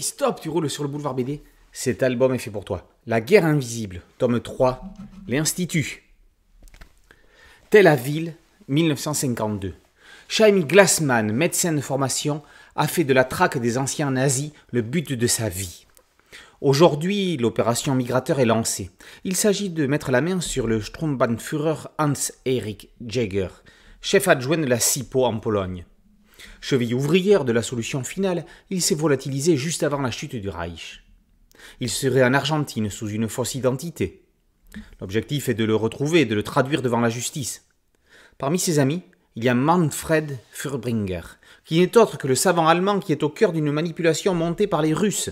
stop, tu roules sur le boulevard BD Cet album est fait pour toi. La guerre invisible, tome 3, l'Institut. Tel ville, 1952. Chaim Glassman, médecin de formation, a fait de la traque des anciens nazis le but de sa vie. Aujourd'hui, l'opération migrateur est lancée. Il s'agit de mettre la main sur le Sturmbannführer Hans-Erich Jäger, chef adjoint de la CIPO en Pologne. Cheville ouvrière de la solution finale, il s'est volatilisé juste avant la chute du Reich. Il serait en Argentine sous une fausse identité. L'objectif est de le retrouver et de le traduire devant la justice. Parmi ses amis, il y a Manfred Furbringer, qui n'est autre que le savant allemand qui est au cœur d'une manipulation montée par les Russes.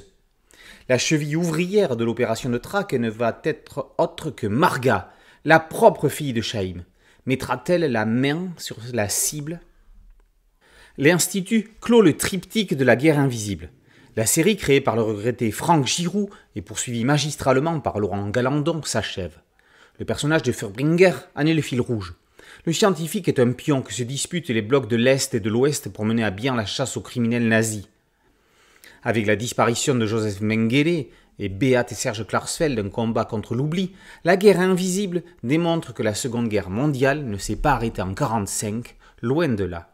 La cheville ouvrière de l'opération de traque ne va être autre que Marga, la propre fille de Chaim. Mettra-t-elle la main sur la cible l'Institut clôt le triptyque de la guerre invisible. La série créée par le regretté Franck Giroux et poursuivie magistralement par Laurent Galandon s'achève. Le personnage de Furbringer a le fil rouge. Le scientifique est un pion que se disputent les blocs de l'Est et de l'Ouest pour mener à bien la chasse aux criminels nazis. Avec la disparition de Joseph Mengele et Beat et Serge Klarsfeld d'un combat contre l'oubli, la guerre invisible démontre que la Seconde Guerre mondiale ne s'est pas arrêtée en 1945, loin de là.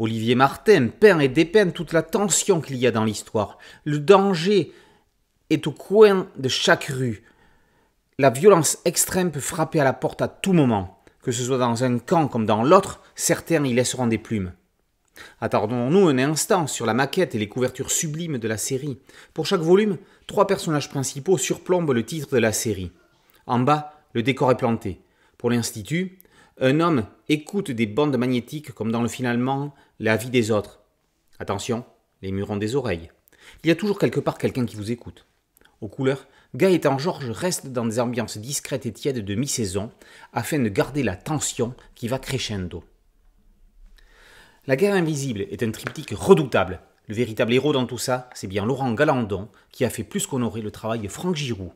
Olivier Martin peint et dépeint toute la tension qu'il y a dans l'histoire. Le danger est au coin de chaque rue. La violence extrême peut frapper à la porte à tout moment. Que ce soit dans un camp comme dans l'autre, certains y laisseront des plumes. Attardons-nous un instant sur la maquette et les couvertures sublimes de la série. Pour chaque volume, trois personnages principaux surplombent le titre de la série. En bas, le décor est planté. Pour l'Institut, un homme écoute des bandes magnétiques comme dans le finalement la vie des autres. Attention, les murs ont des oreilles. Il y a toujours quelque part quelqu'un qui vous écoute. Aux couleurs, Gaëtan Georges reste dans des ambiances discrètes et tièdes de mi-saison afin de garder la tension qui va crescendo. La guerre invisible est un triptyque redoutable. Le véritable héros dans tout ça, c'est bien Laurent Galandon qui a fait plus qu'honorer le travail de Franck Giroud.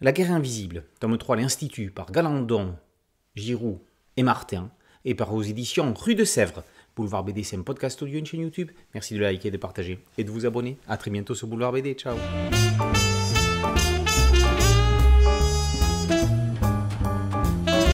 La guerre invisible, tome 3, l'Institut, par Galandon, Giroud et Martin, et par aux éditions Rue de Sèvres. Boulevard BD, c'est un podcast audio, une chaîne YouTube. Merci de liker, de partager et de vous abonner. À très bientôt sur Boulevard BD. Ciao.